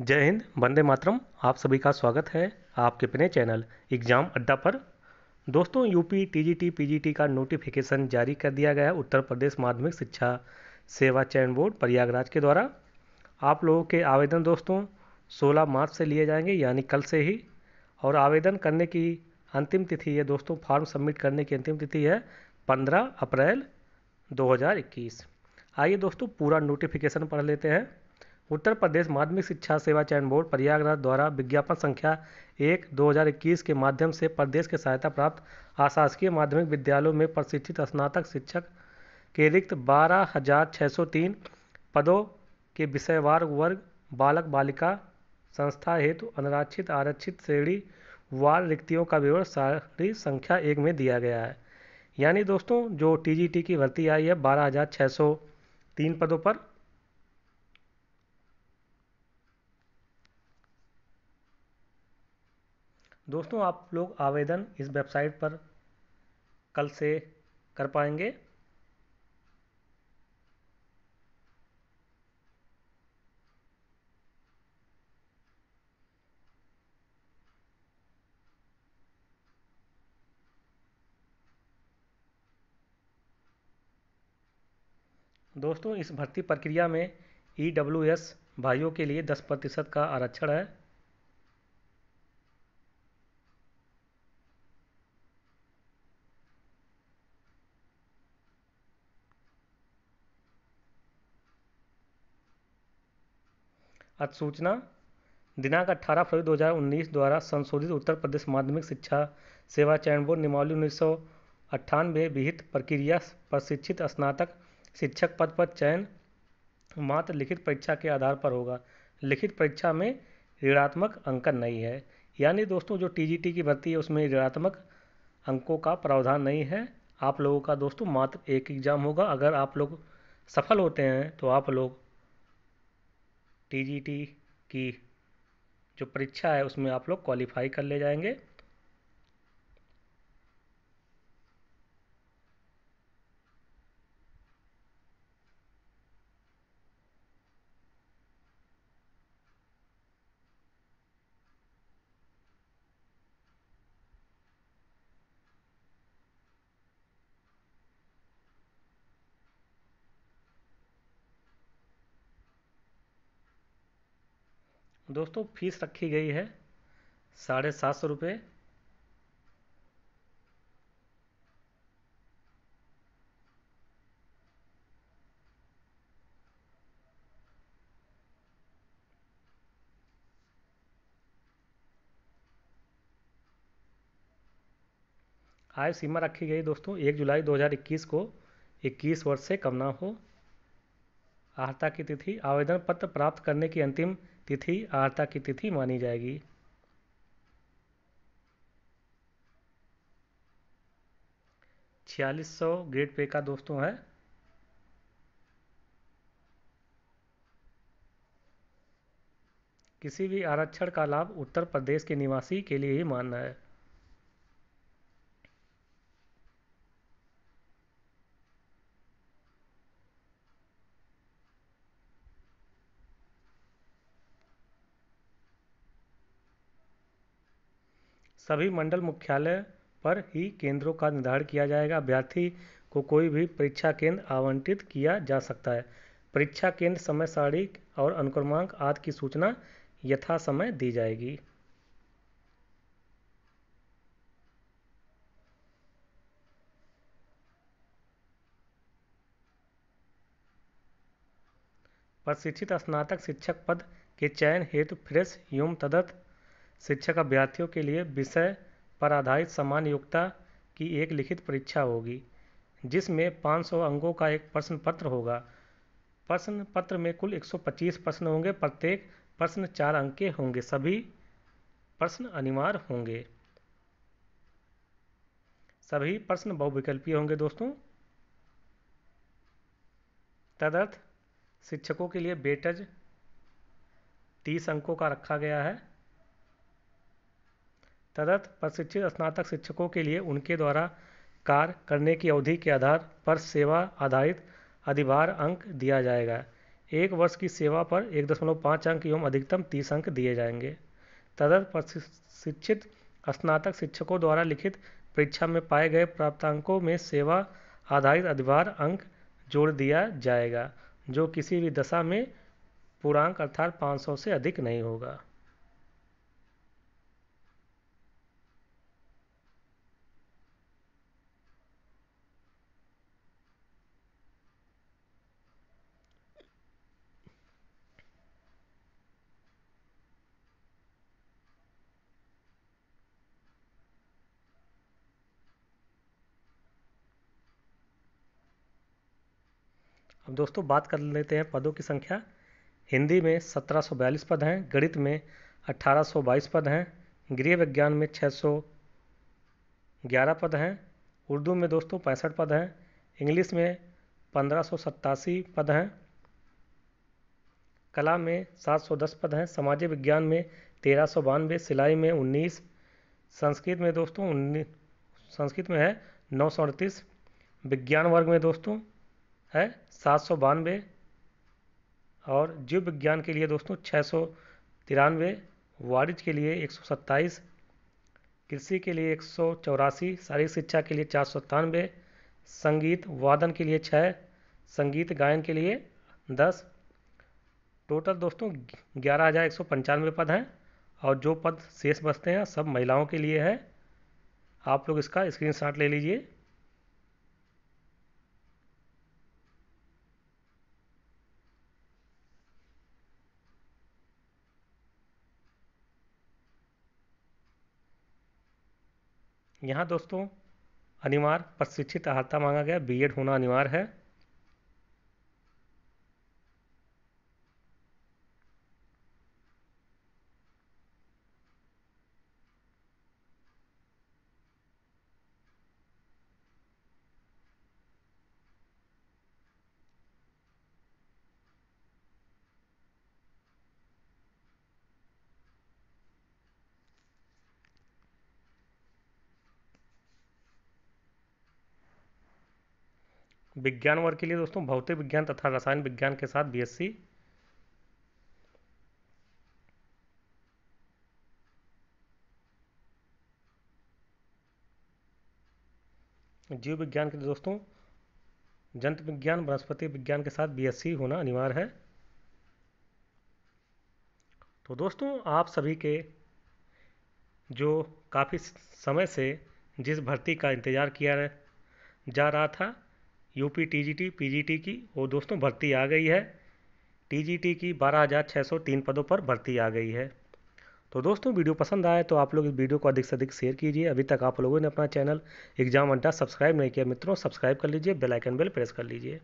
जय हिंद वंदे मातरम आप सभी का स्वागत है आपके अपने चैनल एग्जाम अड्डा पर दोस्तों यूपी टीजीटी पीजीटी का नोटिफिकेशन जारी कर दिया गया है उत्तर प्रदेश माध्यमिक शिक्षा सेवा चयन बोर्ड प्रयागराज के द्वारा आप लोगों के आवेदन दोस्तों 16 मार्च से लिए जाएंगे यानी कल से ही और आवेदन करने की अंतिम तिथि है दोस्तों फॉर्म सबमिट करने की अंतिम तिथि है पंद्रह अप्रैल दो आइए दोस्तों पूरा नोटिफिकेशन पढ़ लेते हैं उत्तर प्रदेश माध्यमिक शिक्षा सेवा चयन बोर्ड प्रयागराज द्वारा विज्ञापन संख्या एक 2021 के माध्यम से प्रदेश के सहायता प्राप्त आशासकीय माध्यमिक विद्यालयों में प्रशिक्षित स्नातक शिक्षक के रिक्त बारह पदों के विषयवार वर्ग बालक बालिका संस्था हेतु अनारक्षित आरक्षित श्रेणी वार रिक्तियों का विवरण सारी संख्या एक में दिया गया है यानी दोस्तों जो टीजीटी की भर्ती आई है बारह हज़ार छः सौ तीन पदों पर दोस्तों आप लोग आवेदन इस वेबसाइट पर कल से कर पाएंगे दोस्तों इस भर्ती प्रक्रिया में ई e एस भाइयों के लिए 10 प्रतिशत का आरक्षण है अधिसूचना दिनांक 18 फरवरी 2019 द्वारा संशोधित उत्तर प्रदेश माध्यमिक शिक्षा सेवा चयन बोर्ड निमावली उन्नीस सौ अट्ठानवे विहित प्रक्रिया प्रशिक्षित स्नातक शिक्षक पद पर चयन मात्र लिखित परीक्षा के आधार पर होगा लिखित परीक्षा में ऋणात्मक अंकन नहीं है यानी दोस्तों जो टी की भर्ती है उसमें ऋणात्मक अंकों का प्रावधान नहीं है आप लोगों का दोस्तों मात्र एक एग्ज़ाम होगा अगर आप लोग सफल होते हैं तो आप लोग टी जी टी की जो परीक्षा है उसमें आप लोग क्वालिफाई कर ले जाएंगे दोस्तों फीस रखी गई है साढ़े सात सौ रुपये आय सीमा रखी गई दोस्तों एक जुलाई 2021 को 21 वर्ष से कम ना हो आहता की तिथि आवेदन पत्र प्राप्त करने की अंतिम तिथि आर्ता की तिथि मानी जाएगी छियालीस सौ ग्रेड पे का दोस्तों है किसी भी आरक्षण का लाभ उत्तर प्रदेश के निवासी के लिए ही मानना है सभी मंडल मुख्यालय पर ही केंद्रों का निर्धारण किया जाएगा अभ्यर्थी को कोई भी परीक्षा केंद्र आवंटित किया जा सकता है परीक्षा केंद्र समय सारणी और अनुक्रमांक आदि की सूचना यथा समय दी जाएगी प्रशिक्षित स्नातक शिक्षक पद के चयन हेतु फ्रेश एवं तदर्थ शिक्षक अभ्यर्थियों के लिए विषय पर आधारित समान योग्यता की एक लिखित परीक्षा होगी जिसमें 500 अंकों का एक प्रश्न पत्र होगा प्रश्न पत्र में कुल 125 प्रश्न होंगे प्रत्येक प्रश्न चार अंक के होंगे सभी प्रश्न अनिवार्य होंगे सभी प्रश्न बहुविकल्पीय होंगे दोस्तों तदर्थ शिक्षकों के लिए बेटज तीस अंकों का रखा गया है तदर्थ प्रशिक्षित स्नातक शिक्षकों के लिए उनके द्वारा कार्य करने की अवधि के आधार पर सेवा आधारित अधिभार अंक दिया जाएगा एक वर्ष की सेवा पर एक दशमलव पाँच अंक एवं अधिकतम तीस अंक दिए जाएंगे तदर्थ प्रशिक्षित स्नातक शिक्षकों द्वारा लिखित परीक्षा में पाए गए प्राप्त अंकों में सेवा आधारित अधिभार अंक जोड़ दिया जाएगा जो किसी भी दशा में पूर्णांक अर्थात 500 से अधिक नहीं होगा अब दोस्तों बात कर लेते हैं पदों की संख्या हिंदी में 1742 पद हैं गणित में 1822 पद हैं गृह विज्ञान में 611 पद हैं उर्दू में दोस्तों पैंसठ पद हैं इंग्लिश में पंद्रह पद हैं कला में 710 पद हैं सामाजिक विज्ञान में तेरह सौ बानवे सिलाई में 19 संस्कृत में दोस्तों उन्नीस संस्कृत में है नौ सौ अड़तीस विज्ञान वर्ग में दोस्तों है सात सौ बानवे और जीव विज्ञान के लिए दोस्तों छः सौ तिरानवे वाणिज्य के लिए एक सौ सत्ताईस कृषि के लिए एक सौ चौरासी शारीरिक शिक्षा के लिए चार सौ सत्तानवे संगीत वादन के लिए छः संगीत गायन के लिए दस टोटल दोस्तों ग्यारह हज़ार एक सौ पंचानवे पद हैं और जो पद शेष बचते हैं सब महिलाओं के लिए है आप लोग इसका स्क्रीनशॉट ले लीजिए यहाँ दोस्तों अनिवार्य प्रशिक्षित अर्ता मांगा गया बीएड होना अनिवार्य है विज्ञान वर्ग के लिए दोस्तों भौतिक विज्ञान तथा रसायन विज्ञान के साथ बीएससी जीव विज्ञान के लिए दोस्तों जंतु विज्ञान वनस्पति विज्ञान के साथ बीएससी होना अनिवार्य है तो दोस्तों आप सभी के जो काफ़ी समय से जिस भर्ती का इंतज़ार किया जा रहा था यूपी टीजीटी पीजीटी की वो दोस्तों भर्ती आ गई है टीजीटी की 12,603 पदों पर भर्ती आ गई है तो दोस्तों वीडियो पसंद आए तो आप लोग इस वीडियो को अधिक से अधिक शेयर कीजिए अभी तक आप लोगों ने अपना चैनल एग्जाम अड्डा सब्सक्राइब नहीं किया मित्रों सब्सक्राइब कर लीजिए बेलाइकन बेल प्रेस कर लीजिए